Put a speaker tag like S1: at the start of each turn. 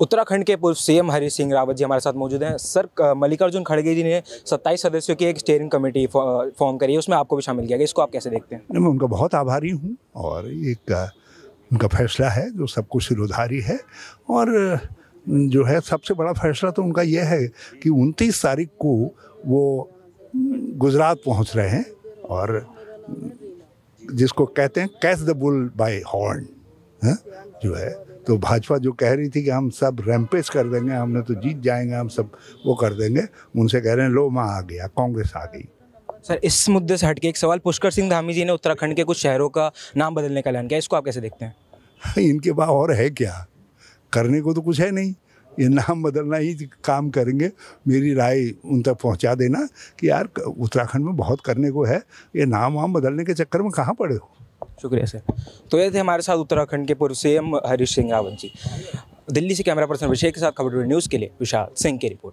S1: उत्तराखंड के पूर्व सीएम हरीश सिंह रावत जी हमारे साथ मौजूद हैं सर मल्लिकार्जुन खड़गे जी ने 27 सदस्यों की एक स्टेयरिंग कमेटी फॉर्म करी है उसमें आपको भी शामिल किया गया इसको आप कैसे देखते
S2: हैं मैं उनका बहुत आभारी हूँ और एक उनका फैसला है जो सबको सिरोधारी है और जो है सबसे बड़ा फैसला तो उनका यह है कि उनतीस तारीख को वो गुजरात पहुँच रहे हैं और जिसको कहते हैं catch the bull by horn है? जो है तो भाजपा जो कह रही थी कि हम सब रैम्पेज कर देंगे हमने तो जीत जाएंगे हम सब वो कर देंगे उनसे कह रहे हैं लो माँ आ गया कांग्रेस आ गई
S1: सर इस मुद्दे से हटके एक सवाल पुष्कर सिंह धामी जी ने उत्तराखंड के कुछ शहरों का नाम बदलने का ऐलान किया इसको आप कैसे देखते हैं
S2: इनके पास और है क्या करने को तो कुछ है नहीं ये नाम बदलना ही काम करेंगे मेरी राय उन तक पहुंचा देना कि यार उत्तराखंड में बहुत करने को है ये नाम वाम बदलने के चक्कर में कहाँ पड़े हो
S1: शुक्रिया सर तो ये थे हमारे साथ उत्तराखंड के पूर्व सीएम हरीश सिंह रावत जी दिल्ली से कैमरा पर्सन विषय के साथ खबर न्यूज़ के लिए विशाल सिंह की रिपोर्ट